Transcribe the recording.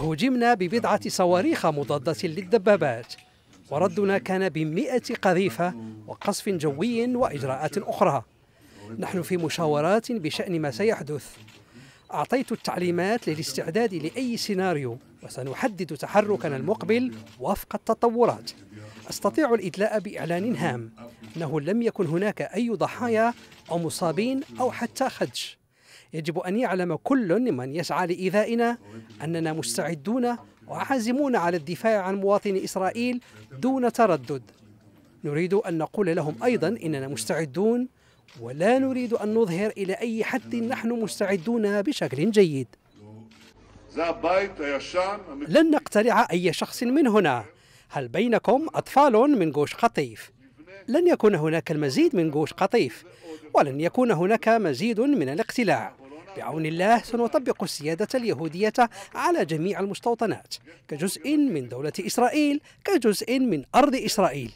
هجمنا ببضعة صواريخ مضادة للدبابات وردنا كان بمئة قذيفة وقصف جوي وإجراءات أخرى نحن في مشاورات بشأن ما سيحدث أعطيت التعليمات للاستعداد لأي سيناريو وسنحدد تحركنا المقبل وفق التطورات أستطيع الإدلاء بإعلان هام أنه لم يكن هناك أي ضحايا أو مصابين أو حتى خدش يجب أن يعلم كل من يسعى لإيذائنا أننا مستعدون وعازمون على الدفاع عن مواطني إسرائيل دون تردد نريد أن نقول لهم أيضا إننا مستعدون ولا نريد أن نظهر إلى أي حد نحن مستعدون بشكل جيد لن نقتلع أي شخص من هنا هل بينكم أطفال من جوش قطيف؟ لن يكون هناك المزيد من جوش قطيف ولن يكون هناك مزيد من الاقتلاع بعون الله سنطبق السيادة اليهودية على جميع المستوطنات كجزء من دولة إسرائيل كجزء من أرض إسرائيل